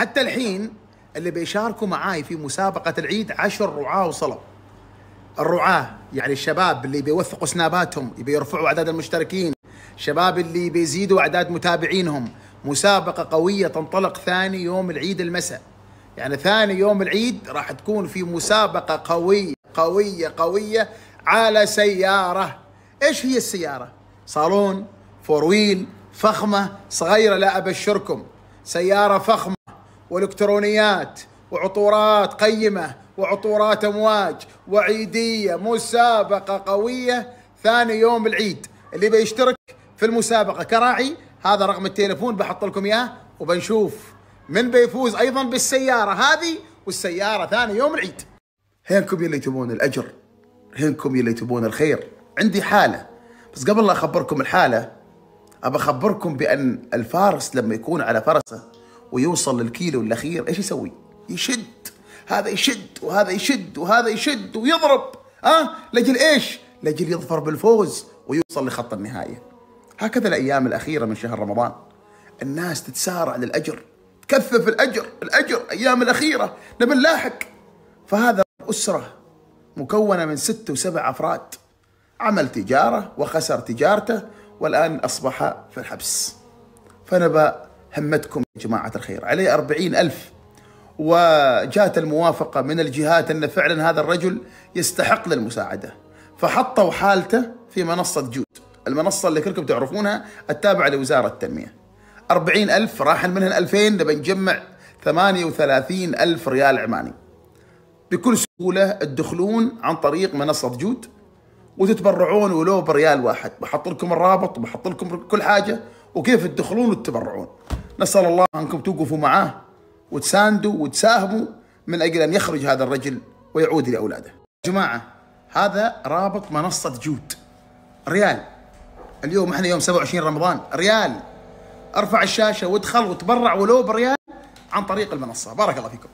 حتى الحين اللي بيشاركوا معاي في مسابقة العيد عشر رعاة وصلوا الرعاة يعني الشباب اللي بيوثقوا سناباتهم يبي يرفعوا أعداد المشتركين الشباب اللي بيزيدوا أعداد متابعينهم مسابقة قوية تنطلق ثاني يوم العيد المساء يعني ثاني يوم العيد راح تكون في مسابقة قوية قوية قوية على سيارة ايش هي السيارة؟ صالون فور ويل فخمة صغيرة لا أبشركم سيارة فخمة والكترونيات وعطورات قيمه وعطورات امواج وعيديه مسابقه قويه ثاني يوم العيد اللي بيشترك في المسابقه كراعي هذا رقم التليفون بحط لكم اياه وبنشوف من بيفوز ايضا بالسياره هذه والسياره ثاني يوم العيد هينكم يلي تبون الاجر هينكم يلي تبون الخير عندي حاله بس قبل لا اخبركم الحاله ابى اخبركم بان الفارس لما يكون على فرسه ويوصل للكيلو الاخير ايش يسوي؟ يشد هذا يشد وهذا يشد وهذا يشد ويضرب ها أه؟ لاجل ايش؟ لاجل يظفر بالفوز ويوصل لخط النهايه. هكذا الايام الاخيره من شهر رمضان الناس تتسارع للاجر تكثف الاجر الاجر ايام الاخيره نبي نلاحق فهذا اسره مكونه من ست وسبع افراد عمل تجاره وخسر تجارته والان اصبح في الحبس فنبأ همتكم يا جماعة الخير عليه أربعين ألف وجاءت الموافقة من الجهات أن فعلا هذا الرجل يستحق للمساعدة فحطوا حالته في منصة جود المنصة اللي كلكم تعرفونها التابعة لوزارة التنمية أربعين ألف راح منهم ألفين نبي نجمع ثمانية وثلاثين ألف ريال عماني بكل سهولة تدخلون عن طريق منصة جود وتتبرعون ولو بريال واحد بحط لكم الرابط بحط لكم كل حاجة وكيف تدخلون وتتبرعون نسأل الله أنكم توقفوا معاه وتساندوا وتساهموا من أجل أن يخرج هذا الرجل ويعود لأولاده جماعة هذا رابط منصة جود ريال اليوم احنا يوم 27 رمضان ريال ارفع الشاشة وادخل وتبرع ولو بريال عن طريق المنصة بارك الله فيكم